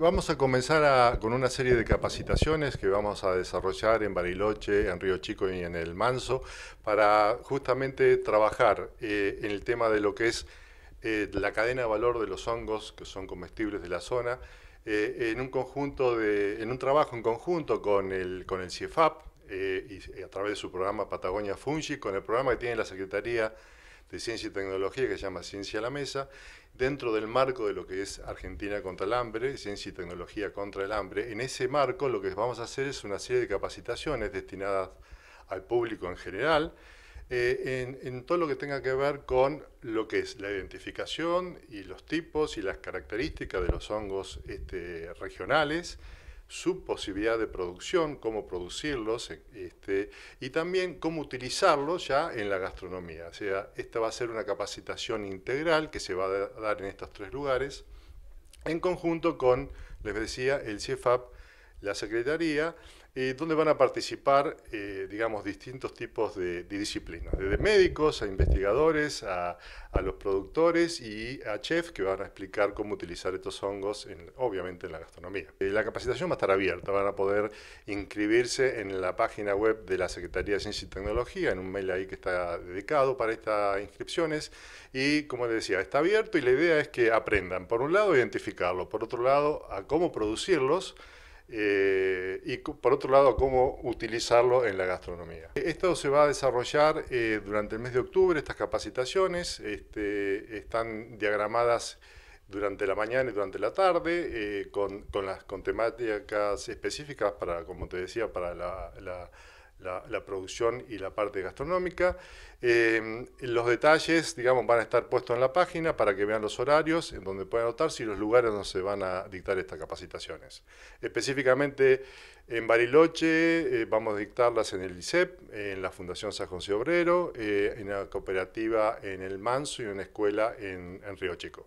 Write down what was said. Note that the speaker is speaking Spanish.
Vamos a comenzar con una serie de capacitaciones que vamos a desarrollar en Bariloche, en Río Chico y en El Manso para justamente trabajar eh, en el tema de lo que es eh, la cadena de valor de los hongos que son comestibles de la zona, eh, en un conjunto de, en un trabajo en conjunto con el, con el CIEFAP y a través de su programa Patagonia Fungi, con el programa que tiene la Secretaría de Ciencia y Tecnología que se llama Ciencia a la Mesa, dentro del marco de lo que es Argentina contra el Hambre, Ciencia y Tecnología contra el Hambre. En ese marco lo que vamos a hacer es una serie de capacitaciones destinadas al público en general, eh, en, todo lo que tenga que ver con lo que es la identificación y los tipos y las características de los hongos este, regionales, su posibilidad de producción, cómo producirlos e, este, y también cómo utilizarlos ya en la gastronomía. O sea, esta va a ser una capacitación integral que se va a dar en estos tres lugares, en conjunto con, les decía, el CIEFAP la Secretaría, eh, donde van a participar, eh, digamos, distintos tipos de, disciplinas, desde médicos a investigadores, a, los productores y a chefs que van a explicar cómo utilizar estos hongos, en, obviamente, en la gastronomía. Eh, la capacitación va a estar abierta, van a poder inscribirse en la página web de la Secretaría de Ciencia y Tecnología, en un mail ahí que está dedicado para estas inscripciones, y como les decía, está abierto y la idea es que aprendan, por un lado, a identificarlo, por otro lado, a cómo producirlos, eh, y por otro lado cómo utilizarlo en la gastronomía. Esto se va a desarrollar eh, durante el mes de octubre, estas capacitaciones este, están diagramadas durante la mañana y durante la tarde, eh, con, las, con temáticas específicas para, como te decía, para la la, producción y la parte gastronómica. Eh, los detalles, digamos, van a estar puestos en la página para que vean los horarios, en donde pueden notar y los lugares donde se van a dictar estas capacitaciones. Específicamente en Bariloche eh, vamos a dictarlas en el ISEP, en la Fundación San José Obrero, eh, en la cooperativa en El Manso y en una escuela en, en Río Chico.